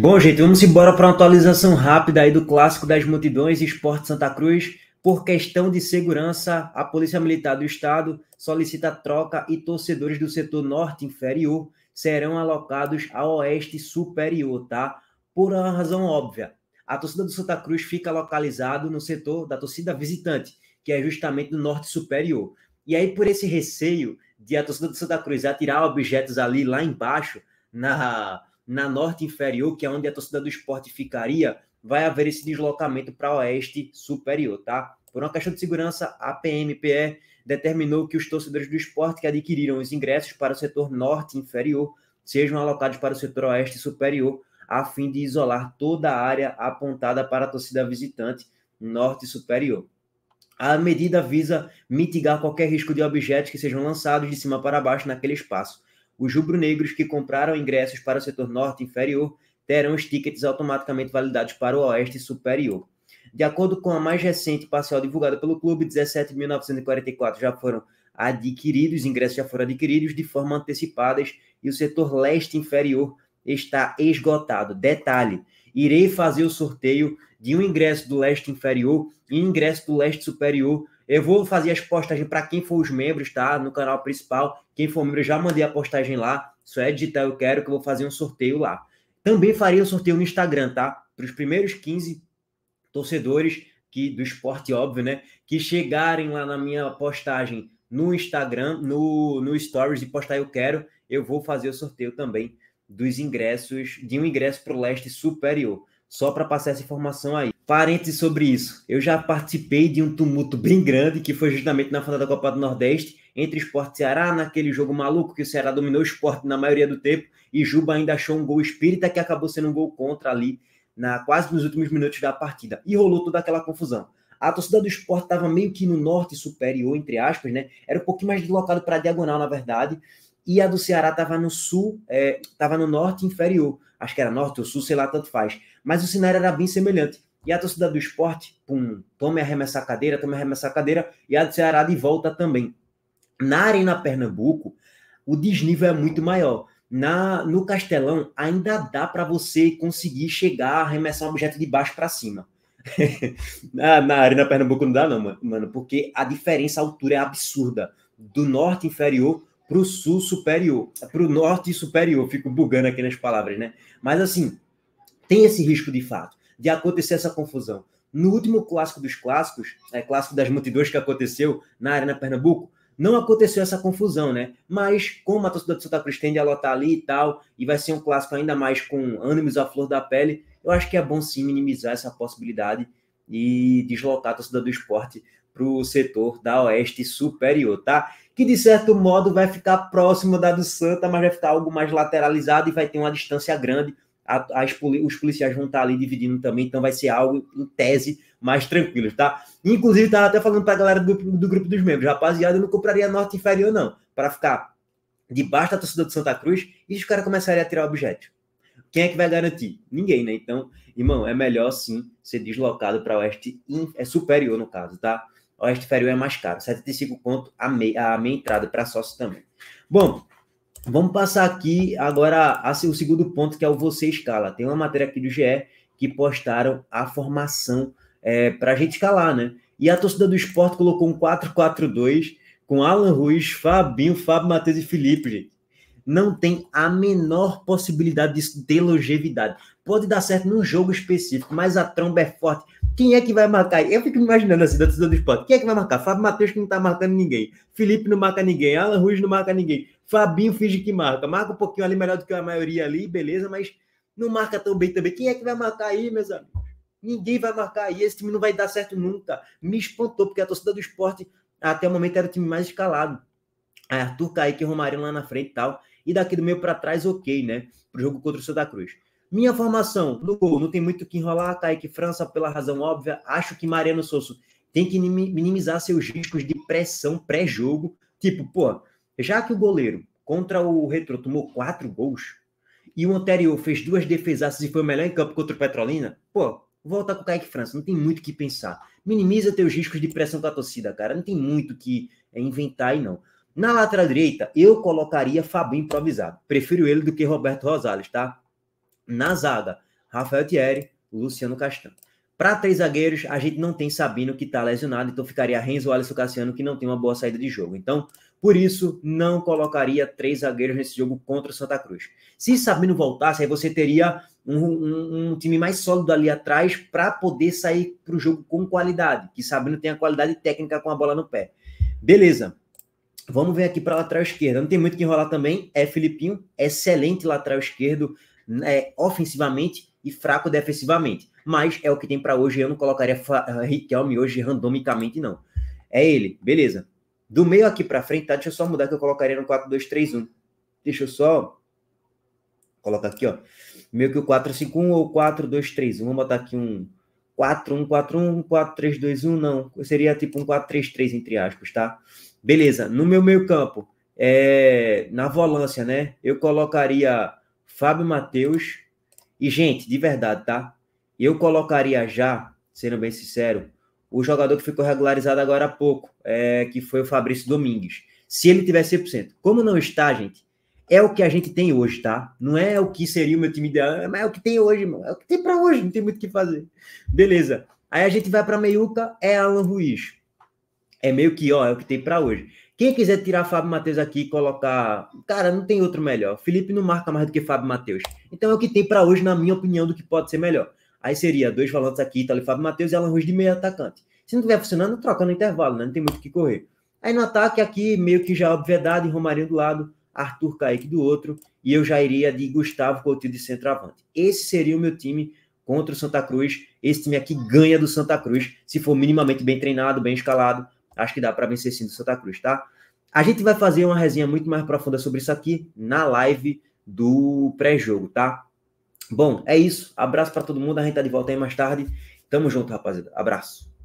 Bom, gente, vamos embora para uma atualização rápida aí do clássico das multidões Esporte Santa Cruz. Por questão de segurança, a Polícia Militar do Estado solicita troca e torcedores do setor norte inferior serão alocados ao oeste superior, tá? Por uma razão óbvia. A torcida do Santa Cruz fica localizado no setor da torcida visitante, que é justamente do norte superior. E aí, por esse receio de a torcida do Santa Cruz atirar objetos ali lá embaixo, na na norte inferior, que é onde a torcida do esporte ficaria, vai haver esse deslocamento para oeste superior, tá? Por uma questão de segurança, a PMPE determinou que os torcedores do esporte que adquiriram os ingressos para o setor norte inferior sejam alocados para o setor oeste superior, a fim de isolar toda a área apontada para a torcida visitante norte superior. A medida visa mitigar qualquer risco de objetos que sejam lançados de cima para baixo naquele espaço os rubro-negros que compraram ingressos para o setor norte inferior terão os tickets automaticamente validados para o oeste superior. De acordo com a mais recente parcial divulgada pelo clube, 17.944 já foram adquiridos, ingressos já foram adquiridos de forma antecipada e o setor leste inferior está esgotado. Detalhe, irei fazer o sorteio de um ingresso do leste inferior e ingresso do leste superior. Eu vou fazer as postagens para quem for os membros, tá? No canal principal. Quem for membro, já mandei a postagem lá. Só é digitar eu quero que eu vou fazer um sorteio lá. Também faria o um sorteio no Instagram, tá? Para os primeiros 15 torcedores que do esporte, óbvio, né? Que chegarem lá na minha postagem no Instagram, no, no Stories e postar eu quero, eu vou fazer o sorteio também dos ingressos, de um ingresso para o leste superior. Só para passar essa informação aí. Parênteses sobre isso. Eu já participei de um tumulto bem grande, que foi justamente na final da Copa do Nordeste, entre Esporte e Ceará, naquele jogo maluco que o Ceará dominou o esporte na maioria do tempo, e Juba ainda achou um gol espírita que acabou sendo um gol contra ali, na quase nos últimos minutos da partida. E rolou toda aquela confusão. A torcida do esporte estava meio que no norte superior, entre aspas, né? Era um pouquinho mais deslocado para a diagonal, na verdade e a do Ceará estava no sul, estava é, no norte inferior. Acho que era norte ou sul, sei lá, tanto faz. Mas o cenário era bem semelhante. E a torcida do esporte, pum, tome arremessar a cadeira, tome arremessar a cadeira, e a do Ceará de volta também. Na Arena Pernambuco, o desnível é muito maior. Na, no Castelão, ainda dá para você conseguir chegar a arremessar um objeto de baixo para cima. na, na Arena Pernambuco não dá, não, mano, porque a diferença, a altura é absurda. Do norte inferior para o sul superior, para o norte superior. Fico bugando aqui nas palavras, né? Mas assim, tem esse risco de fato, de acontecer essa confusão. No último clássico dos clássicos, é, clássico das multidões que aconteceu na Arena Pernambuco, não aconteceu essa confusão, né? Mas como a torcida do Santa Cruz tende a lotar ali e tal, e vai ser um clássico ainda mais com ânimos à flor da pele, eu acho que é bom sim minimizar essa possibilidade e deslocar a torcida do esporte para o setor da Oeste Superior, tá? Que de certo modo vai ficar próximo da do Santa, mas vai ficar algo mais lateralizado e vai ter uma distância grande. as, os policiais vão estar tá ali dividindo também, então vai ser algo, em tese, mais tranquilo, tá? Inclusive, tava até falando para a galera do, do grupo dos membros, rapaziada, eu não compraria Norte Inferior, não, para ficar debaixo da torcida do Santa Cruz e os caras começarem a tirar objeto. Quem é que vai garantir? Ninguém, né? Então, irmão, é melhor sim ser deslocado para oeste, é superior no caso, tá? o resto inferior é mais caro. 75 conto a meia, a meia entrada para sócio também. Bom, vamos passar aqui agora a, o segundo ponto, que é o Você Escala. Tem uma matéria aqui do GE que postaram a formação é, para a gente escalar, né? E a torcida do esporte colocou um 4-4-2 com Alan Ruiz, Fabinho, Fábio Matheus e Felipe, gente não tem a menor possibilidade de ter longevidade. Pode dar certo num jogo específico, mas a tromba é forte. Quem é que vai marcar? Eu fico me imaginando assim, da torcida do esporte. Quem é que vai marcar? Fábio Matheus que não tá marcando ninguém. Felipe não marca ninguém. Alan Ruiz não marca ninguém. Fabinho finge que marca. Marca um pouquinho ali melhor do que a maioria ali, beleza, mas não marca tão bem também. Quem é que vai marcar aí, meus amigos? Ninguém vai marcar aí. Esse time não vai dar certo nunca. Me espantou, porque a torcida do esporte até o momento era o time mais escalado. É, Arthur, Kaique e Romarinho lá na frente e tal e daqui do meio para trás, ok, né? Para o jogo contra o Santa Cruz. Minha formação no gol, não tem muito o que enrolar, Kaique França, pela razão óbvia, acho que Mariano Souza tem que minimizar seus riscos de pressão pré-jogo. Tipo, pô, já que o goleiro contra o Retro tomou quatro gols e o anterior fez duas defesaças e foi o melhor em campo contra o Petrolina, pô, volta com o Kaique França, não tem muito o que pensar. Minimiza teus riscos de pressão com a torcida, cara, não tem muito o que é, inventar aí não. Na lateral direita, eu colocaria Fabinho improvisado. Prefiro ele do que Roberto Rosales, tá? Na zaga, Rafael Thierry, Luciano Castanho. Para três zagueiros, a gente não tem Sabino, que está lesionado, então ficaria Renzo, Alisson Cassiano, que não tem uma boa saída de jogo. Então, por isso, não colocaria três zagueiros nesse jogo contra o Santa Cruz. Se Sabino voltasse, aí você teria um, um, um time mais sólido ali atrás para poder sair para o jogo com qualidade, que Sabino tem a qualidade técnica com a bola no pé. Beleza, Vamos ver aqui para a lateral esquerda. Não tem muito que enrolar também. É Filipinho, excelente lateral esquerdo, né, ofensivamente e fraco defensivamente. Mas é o que tem para hoje. Eu não colocaria eh, Riquelme hoje randomicamente, não. É ele, beleza. Do meio aqui para frente, tá? Deixa eu só mudar que eu colocaria no 4-2-3-1. Deixa eu só colocar aqui, ó. Meio que o 4-5-1 ou 4-2-3-1. Vamos botar aqui um 4-1-4-1, 4-3-2-1, não. Seria tipo um 4-3-3, entre aspas, Tá? Beleza, no meu meio campo, é, na volância, né? Eu colocaria Fábio Matheus. E, gente, de verdade, tá? Eu colocaria já, sendo bem sincero, o jogador que ficou regularizado agora há pouco, é, que foi o Fabrício Domingues. Se ele tiver 100%. Como não está, gente, é o que a gente tem hoje, tá? Não é o que seria o meu time ideal, é, mas é o que tem hoje, mano. É o que tem para hoje, não tem muito o que fazer. Beleza. Aí a gente vai para Meiuca, é Alan Ruiz. É meio que, ó, é o que tem para hoje. Quem quiser tirar Fábio Matheus aqui e colocar. Cara, não tem outro melhor. Felipe não marca mais do que Fábio Matheus. Então é o que tem para hoje, na minha opinião, do que pode ser melhor. Aí seria dois volantes aqui, Itália e Fábio Matheus e Alan Ruiz de meio atacante. Se não estiver funcionando, troca no intervalo, né? Não tem muito o que correr. Aí no ataque aqui, meio que já é obviedade, Romarinho do lado, Arthur Kaique do outro, e eu já iria de Gustavo Coutinho de centroavante. Esse seria o meu time contra o Santa Cruz. Esse time aqui ganha do Santa Cruz, se for minimamente bem treinado, bem escalado. Acho que dá para vencer sim do Santa Cruz, tá? A gente vai fazer uma resenha muito mais profunda sobre isso aqui na live do pré-jogo, tá? Bom, é isso. Abraço para todo mundo. A gente tá de volta aí mais tarde. Tamo junto, rapaziada. Abraço.